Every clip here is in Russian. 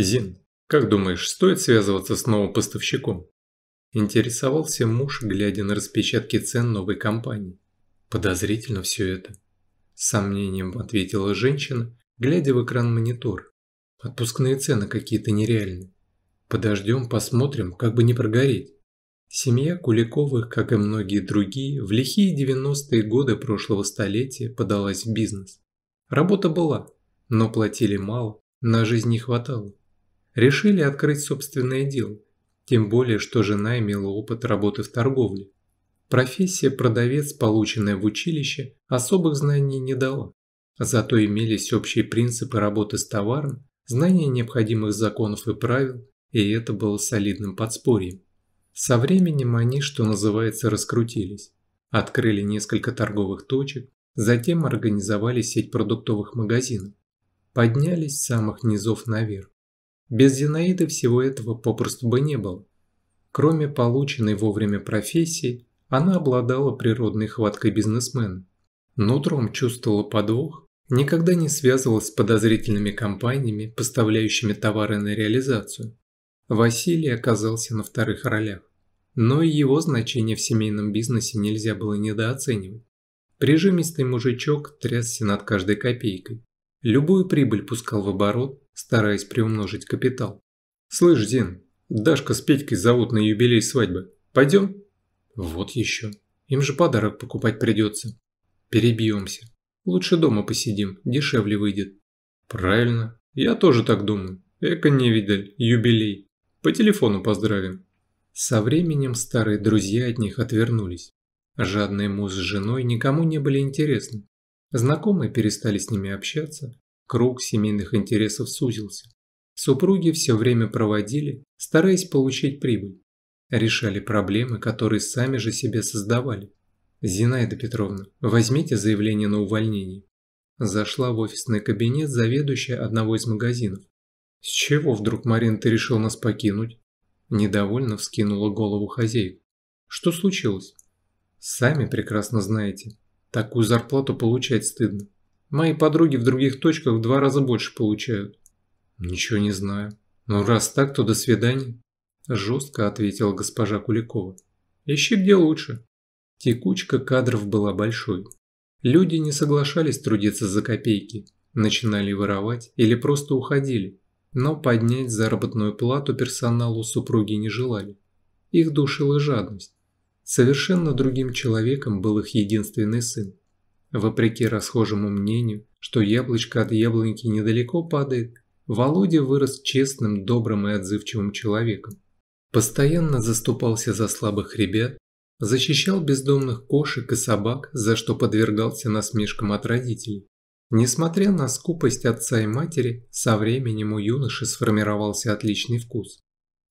«Зин, как думаешь, стоит связываться с новым поставщиком?» Интересовался муж, глядя на распечатки цен новой компании. Подозрительно все это. С сомнением ответила женщина, глядя в экран монитор. Отпускные цены какие-то нереальные. Подождем, посмотрим, как бы не прогореть. Семья Куликовых, как и многие другие, в лихие 90-е годы прошлого столетия подалась в бизнес. Работа была, но платили мало, на жизнь не хватало решили открыть собственное дело, тем более, что жена имела опыт работы в торговле. Профессия продавец, полученная в училище, особых знаний не дала. Зато имелись общие принципы работы с товаром, знания необходимых законов и правил, и это было солидным подспорьем. Со временем они, что называется, раскрутились. Открыли несколько торговых точек, затем организовали сеть продуктовых магазинов. Поднялись с самых низов наверх. Без Зинаиды всего этого попросту бы не было. Кроме полученной вовремя профессии, она обладала природной хваткой бизнесмена. Нутром чувствовала подвох, никогда не связывалась с подозрительными компаниями, поставляющими товары на реализацию. Василий оказался на вторых ролях. Но и его значение в семейном бизнесе нельзя было недооценивать. Прижимистый мужичок трясся над каждой копейкой. Любую прибыль пускал в оборот, стараясь приумножить капитал. «Слышь, Дин, Дашка с Петькой зовут на юбилей свадьбы. Пойдем?» «Вот еще. Им же подарок покупать придется. Перебьемся. Лучше дома посидим, дешевле выйдет». «Правильно. Я тоже так думаю. Эко невидаль, юбилей. По телефону поздравим». Со временем старые друзья от них отвернулись. Жадный муж с женой никому не были интересны. Знакомые перестали с ними общаться, круг семейных интересов сузился. Супруги все время проводили, стараясь получить прибыль. Решали проблемы, которые сами же себе создавали. «Зинаида Петровна, возьмите заявление на увольнение». Зашла в офисный кабинет заведующая одного из магазинов. «С чего вдруг, Марин, ты решил нас покинуть?» Недовольно вскинула голову хозяйка. «Что случилось?» «Сами прекрасно знаете. Такую зарплату получать стыдно. Мои подруги в других точках в два раза больше получают. Ничего не знаю. Ну раз так, то до свидания. Жестко ответила госпожа Куликова. Ищи где лучше. Текучка кадров была большой. Люди не соглашались трудиться за копейки, начинали воровать или просто уходили, но поднять заработную плату персоналу супруги не желали. Их душила жадность. Совершенно другим человеком был их единственный сын. Вопреки расхожему мнению, что яблочко от яблоньки недалеко падает, Володя вырос честным, добрым и отзывчивым человеком. Постоянно заступался за слабых ребят, защищал бездомных кошек и собак, за что подвергался насмешкам от родителей. Несмотря на скупость отца и матери, со временем у юноши сформировался отличный вкус.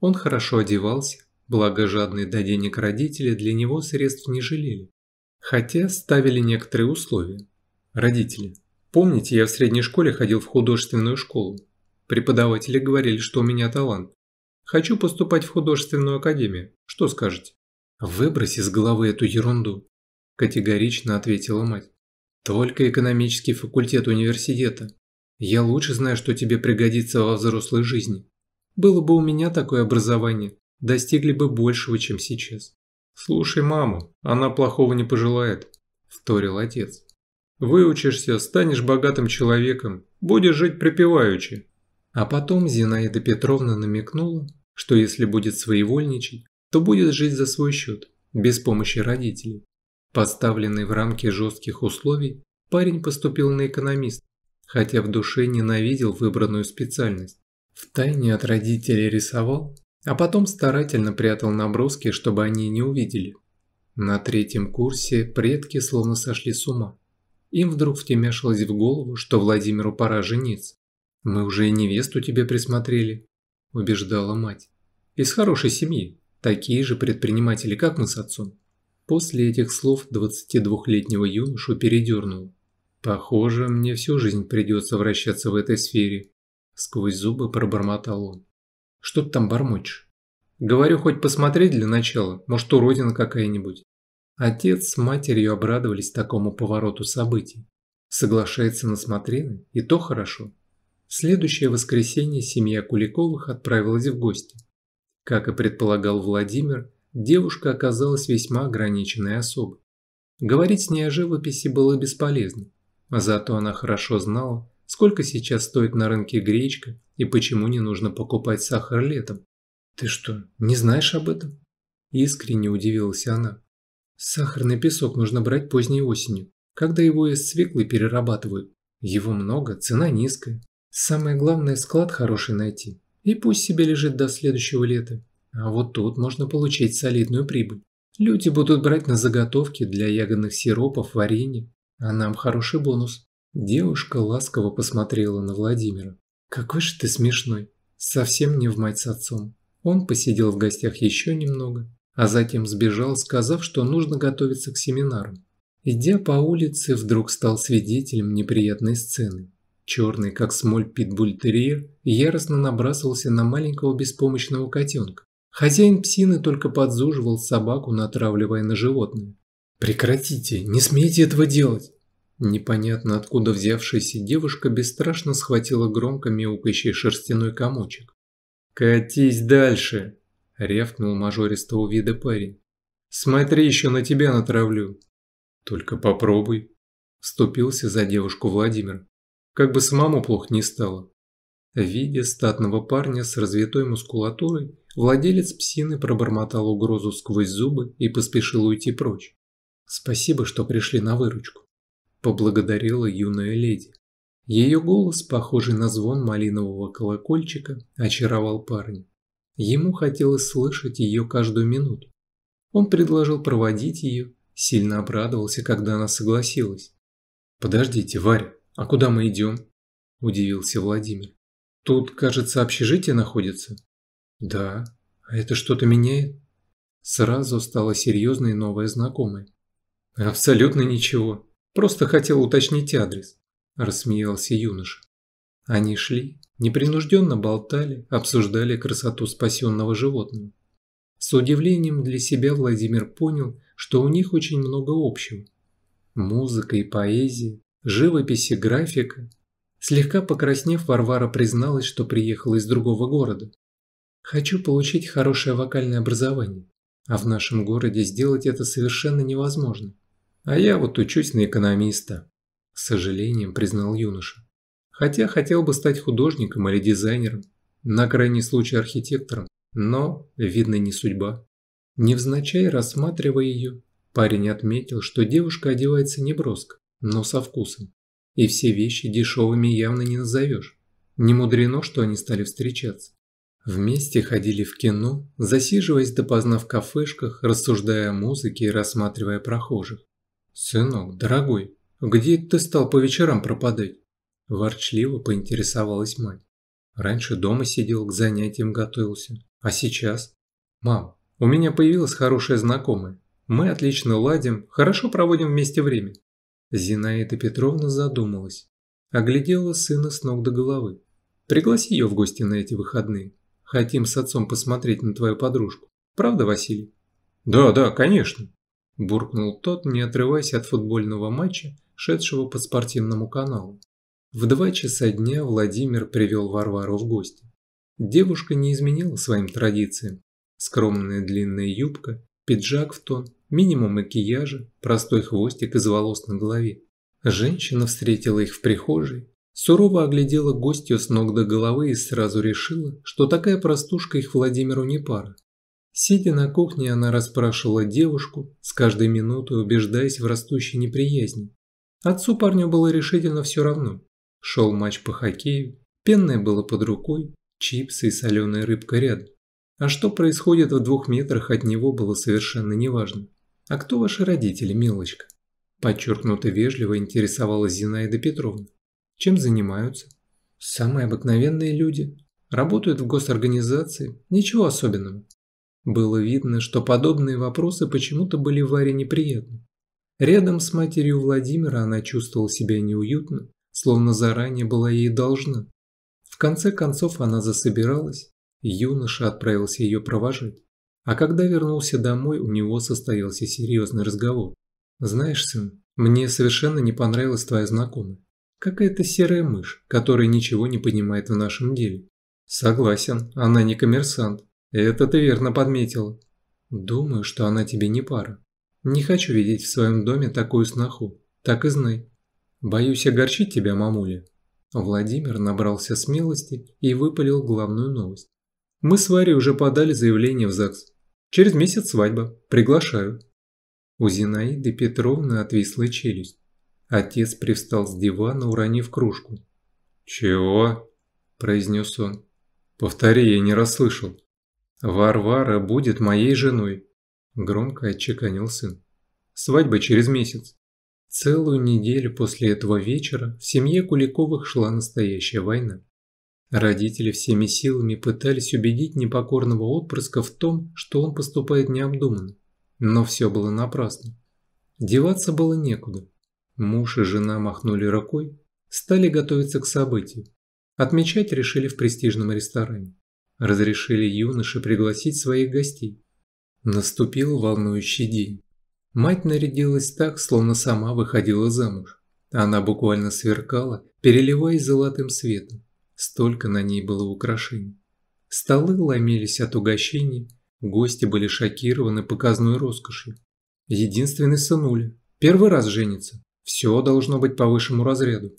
Он хорошо одевался, Благожадные до денег родители для него средств не жалели, хотя ставили некоторые условия. Родители. Помните, я в средней школе ходил в художественную школу. Преподаватели говорили, что у меня талант. Хочу поступать в художественную академию. Что скажете? Выбрось из головы эту ерунду, категорично ответила мать. Только экономический факультет университета. Я лучше знаю, что тебе пригодится во взрослой жизни. Было бы у меня такое образование, достигли бы большего, чем сейчас. «Слушай маму, она плохого не пожелает», – вторил отец. «Выучишься, станешь богатым человеком, будешь жить припеваючи». А потом Зинаида Петровна намекнула, что если будет своевольничать, то будет жить за свой счет, без помощи родителей. Поставленный в рамки жестких условий, парень поступил на экономист, хотя в душе ненавидел выбранную специальность. Втайне от родителей рисовал а потом старательно прятал наброски, чтобы они не увидели. На третьем курсе предки словно сошли с ума. Им вдруг втемяшилось в голову, что Владимиру пора жениться. «Мы уже и невесту тебе присмотрели», – убеждала мать. «Из хорошей семьи, такие же предприниматели, как мы с отцом». После этих слов 22-летнего юношу передернуло. «Похоже, мне всю жизнь придется вращаться в этой сфере», – сквозь зубы пробормотал он. Что ты там бормочешь? Говорю, хоть посмотреть для начала, может, уродина какая-нибудь. Отец с матерью обрадовались такому повороту событий. Соглашается на смотрины, и то хорошо. Следующее воскресенье семья Куликовых отправилась в гости. Как и предполагал Владимир, девушка оказалась весьма ограниченной особой. Говорить с ней о живописи было бесполезно, а зато она хорошо знала, сколько сейчас стоит на рынке гречка и почему не нужно покупать сахар летом. Ты что, не знаешь об этом? Искренне удивилась она. Сахарный песок нужно брать поздней осенью, когда его из свеклы перерабатывают. Его много, цена низкая. Самое главное, склад хороший найти. И пусть себе лежит до следующего лета. А вот тут можно получить солидную прибыль. Люди будут брать на заготовки для ягодных сиропов, варенья, а нам хороший бонус. Девушка ласково посмотрела на Владимира. «Какой же ты смешной! Совсем не в мать с отцом!» Он посидел в гостях еще немного, а затем сбежал, сказав, что нужно готовиться к семинару. Идя по улице, вдруг стал свидетелем неприятной сцены. Черный, как смоль питбультерьер, яростно набрасывался на маленького беспомощного котенка. Хозяин псины только подзуживал собаку, натравливая на животное. «Прекратите, не смейте этого делать! Непонятно откуда взявшаяся девушка бесстрашно схватила громко мяукающий шерстяной комочек. «Катись дальше!» – рявкнул мажористого вида парень. «Смотри, еще на тебя натравлю!» «Только попробуй!» – вступился за девушку Владимир. «Как бы самому плохо не стало!» Видя статного парня с развитой мускулатурой, владелец псины пробормотал угрозу сквозь зубы и поспешил уйти прочь. «Спасибо, что пришли на выручку!» поблагодарила юная леди. Ее голос, похожий на звон малинового колокольчика, очаровал парня. Ему хотелось слышать ее каждую минуту. Он предложил проводить ее, сильно обрадовался, когда она согласилась. «Подождите, Варя, а куда мы идем?» – удивился Владимир. «Тут, кажется, общежитие находится?» «Да. А это что-то меняет?» Сразу стала серьезной новая знакомая. «Абсолютно ничего», Просто хотел уточнить адрес», – рассмеялся юноша. Они шли, непринужденно болтали, обсуждали красоту спасенного животного. С удивлением для себя Владимир понял, что у них очень много общего. Музыка и поэзия, живопись и графика. Слегка покраснев, Варвара призналась, что приехала из другого города. «Хочу получить хорошее вокальное образование, а в нашем городе сделать это совершенно невозможно. А я вот учусь на экономиста», – с сожалением признал юноша. «Хотя хотел бы стать художником или дизайнером, на крайний случай архитектором, но, видно, не судьба». Невзначай рассматривая ее, парень отметил, что девушка одевается не неброско, но со вкусом. И все вещи дешевыми явно не назовешь. Не мудрено, что они стали встречаться. Вместе ходили в кино, засиживаясь допоздна в кафешках, рассуждая о музыке и рассматривая прохожих. «Сынок, дорогой, где ты стал по вечерам пропадать?» Ворчливо поинтересовалась мать. «Раньше дома сидел, к занятиям готовился. А сейчас?» «Мам, у меня появилась хорошая знакомая. Мы отлично ладим, хорошо проводим вместе время». Зинаида Петровна задумалась. Оглядела сына с ног до головы. «Пригласи ее в гости на эти выходные. Хотим с отцом посмотреть на твою подружку. Правда, Василий?» «Да, да, конечно», – буркнул тот, не отрываясь от футбольного матча, шедшего по спортивному каналу. В два часа дня Владимир привел Варвару в гости. Девушка не изменила своим традициям. Скромная длинная юбка, пиджак в тон, минимум макияжа, простой хвостик из волос на голове. Женщина встретила их в прихожей, сурово оглядела гостью с ног до головы и сразу решила, что такая простушка их Владимиру не пара. Сидя на кухне, она расспрашивала девушку, с каждой минутой убеждаясь в растущей неприязни. Отцу парню было решительно все равно. Шел матч по хоккею, пенное было под рукой, чипсы и соленая рыбка рядом. А что происходит в двух метрах от него было совершенно неважно. «А кто ваши родители, милочка?» Подчеркнуто вежливо интересовалась Зинаида Петровна. «Чем занимаются?» «Самые обыкновенные люди. Работают в госорганизации. Ничего особенного. Было видно, что подобные вопросы почему-то были Варе неприятны. Рядом с матерью Владимира она чувствовала себя неуютно, словно заранее была ей должна. В конце концов она засобиралась, юноша отправился ее провожать. А когда вернулся домой, у него состоялся серьезный разговор. «Знаешь, сын, мне совершенно не понравилась твоя знакомая. Какая-то серая мышь, которая ничего не понимает в нашем деле». «Согласен, она не коммерсант, это ты верно подметил. Думаю, что она тебе не пара. Не хочу видеть в своем доме такую сноху. Так и знай. Боюсь огорчить тебя, мамуля. Владимир набрался смелости и выпалил главную новость. Мы с Варей уже подали заявление в ЗАГС. Через месяц свадьба. Приглашаю. У Зинаиды Петровны отвисла челюсть. Отец привстал с дивана, уронив кружку. «Чего?» – произнес он. «Повтори, я не расслышал». «Варвара будет моей женой», – громко отчеканил сын. «Свадьба через месяц». Целую неделю после этого вечера в семье Куликовых шла настоящая война. Родители всеми силами пытались убедить непокорного отпрыска в том, что он поступает необдуманно, но все было напрасно. Деваться было некуда. Муж и жена махнули рукой, стали готовиться к событию. Отмечать решили в престижном ресторане разрешили юноше пригласить своих гостей. Наступил волнующий день. Мать нарядилась так, словно сама выходила замуж. Она буквально сверкала, переливаясь золотым светом. Столько на ней было украшений. Столы ломились от угощений, гости были шокированы показной роскошью. Единственный сынуля. Первый раз женится. Все должно быть по высшему разряду,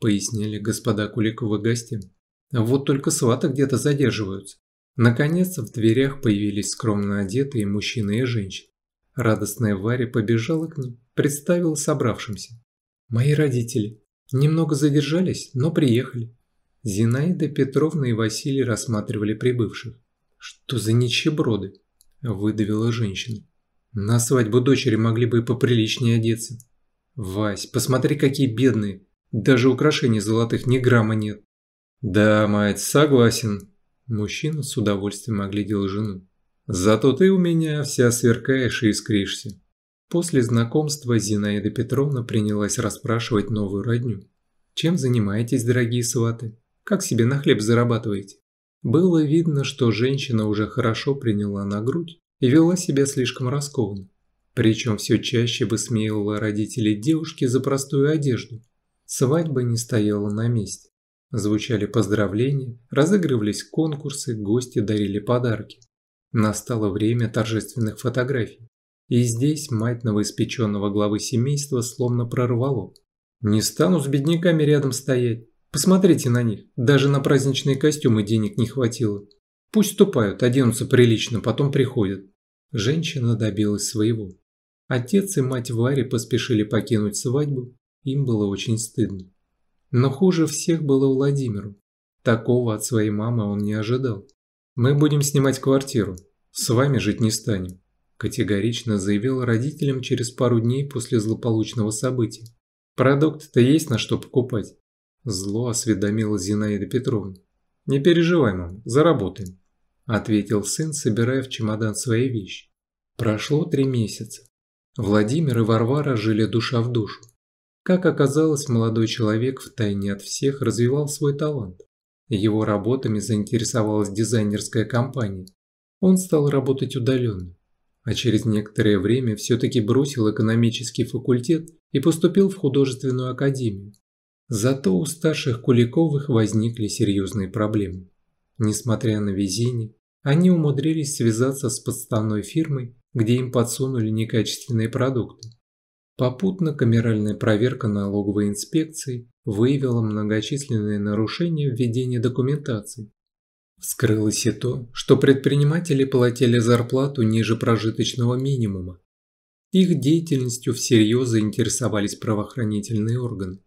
пояснили господа Куликовы гостям. Вот только сваты где-то задерживаются. Наконец в дверях появились скромно одетые мужчины и женщины. Радостная Варя побежала к ним, представила собравшимся. «Мои родители. Немного задержались, но приехали». Зинаида Петровна и Василий рассматривали прибывших. «Что за нищеброды?» – выдавила женщина. «На свадьбу дочери могли бы и поприличнее одеться». «Вась, посмотри, какие бедные! Даже украшений золотых ни грамма нет!» «Да, мать, согласен». Мужчина с удовольствием оглядел жену. «Зато ты у меня вся сверкаешь и искришься». После знакомства Зинаида Петровна принялась расспрашивать новую родню. «Чем занимаетесь, дорогие сваты? Как себе на хлеб зарабатываете?» Было видно, что женщина уже хорошо приняла на грудь и вела себя слишком раскованно. Причем все чаще высмеивала родителей девушки за простую одежду. Свадьба не стояла на месте. Звучали поздравления, разыгрывались конкурсы, гости дарили подарки. Настало время торжественных фотографий. И здесь мать новоиспеченного главы семейства словно прорвало. «Не стану с бедняками рядом стоять. Посмотрите на них, даже на праздничные костюмы денег не хватило. Пусть ступают, оденутся прилично, потом приходят». Женщина добилась своего. Отец и мать Вари поспешили покинуть свадьбу, им было очень стыдно. Но хуже всех было Владимиру. Такого от своей мамы он не ожидал. «Мы будем снимать квартиру. С вами жить не станем», – категорично заявил родителям через пару дней после злополучного события. «Продукт-то есть на что покупать?» Зло осведомила Зинаида Петровна. «Не переживай, мам, заработаем», – ответил сын, собирая в чемодан свои вещи. Прошло три месяца. Владимир и Варвара жили душа в душу. Как оказалось, молодой человек втайне от всех развивал свой талант. Его работами заинтересовалась дизайнерская компания. Он стал работать удаленно, а через некоторое время все-таки бросил экономический факультет и поступил в художественную академию. Зато у старших Куликовых возникли серьезные проблемы. Несмотря на везение, они умудрились связаться с подставной фирмой, где им подсунули некачественные продукты. Попутно камеральная проверка налоговой инспекции выявила многочисленные нарушения в ведении документации. Вскрылось и то, что предприниматели платили зарплату ниже прожиточного минимума. Их деятельностью всерьез заинтересовались правоохранительные органы.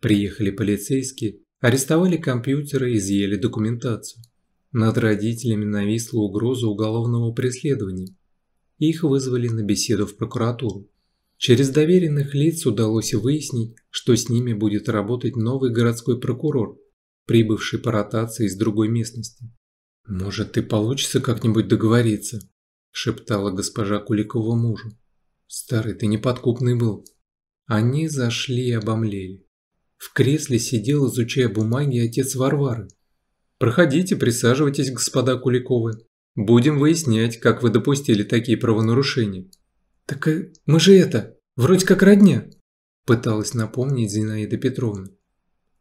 Приехали полицейские, арестовали компьютеры и изъяли документацию. Над родителями нависла угроза уголовного преследования. Их вызвали на беседу в прокуратуру. Через доверенных лиц удалось выяснить, что с ними будет работать новый городской прокурор, прибывший по ротации из другой местности. «Может, и получится как-нибудь договориться», – шептала госпожа Куликова мужу. «Старый, ты неподкупный был». Они зашли и обомлели. В кресле сидел, изучая бумаги, отец Варвары. «Проходите, присаживайтесь, господа Куликовы. Будем выяснять, как вы допустили такие правонарушения». «Так э, мы же это, вроде как родня», – пыталась напомнить Зинаида Петровна.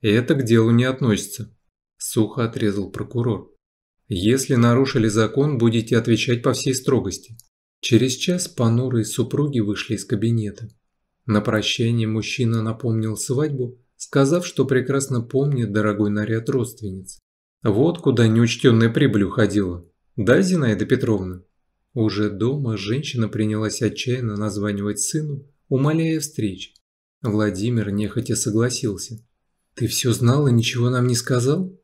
«Это к делу не относится», – сухо отрезал прокурор. «Если нарушили закон, будете отвечать по всей строгости». Через час понурые супруги вышли из кабинета. На прощание мужчина напомнил свадьбу, сказав, что прекрасно помнит дорогой наряд родственниц. Вот куда неучтенная прибыль уходила. Да, Зинаида Петровна? Уже дома женщина принялась отчаянно названивать сыну, умоляя встреч. Владимир нехотя согласился. «Ты все знала, ничего нам не сказал?»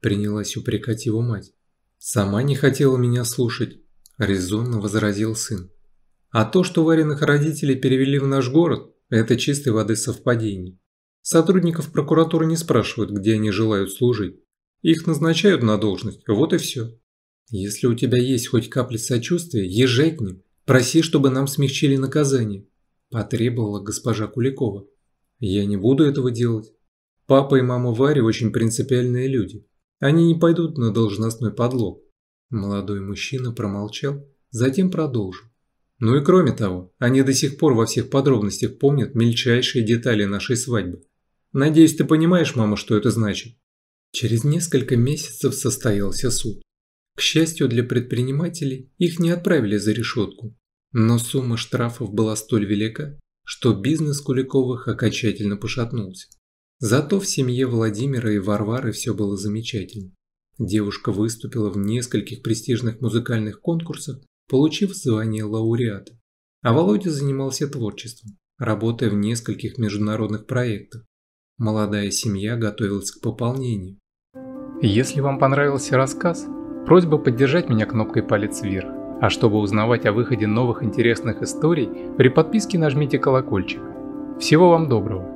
Принялась упрекать его мать. «Сама не хотела меня слушать», – резонно возразил сын. «А то, что Вариных родителей перевели в наш город, это чистой воды совпадение. Сотрудников прокуратуры не спрашивают, где они желают служить. Их назначают на должность, вот и все. Если у тебя есть хоть капля сочувствия, езжай к ним, проси, чтобы нам смягчили наказание, потребовала госпожа Куликова. Я не буду этого делать. Папа и мама Вари очень принципиальные люди. Они не пойдут на должностной подлог. Молодой мужчина промолчал, затем продолжил. Ну и кроме того, они до сих пор во всех подробностях помнят мельчайшие детали нашей свадьбы. Надеюсь, ты понимаешь, мама, что это значит. Через несколько месяцев состоялся суд. К счастью для предпринимателей, их не отправили за решетку, но сумма штрафов была столь велика, что бизнес Куликовых окончательно пошатнулся. Зато в семье Владимира и Варвары все было замечательно. Девушка выступила в нескольких престижных музыкальных конкурсах, получив звание лауреата. А Володя занимался творчеством, работая в нескольких международных проектах. Молодая семья готовилась к пополнению. Если вам понравился рассказ, Просьба поддержать меня кнопкой «Палец вверх». А чтобы узнавать о выходе новых интересных историй, при подписке нажмите колокольчик. Всего вам доброго!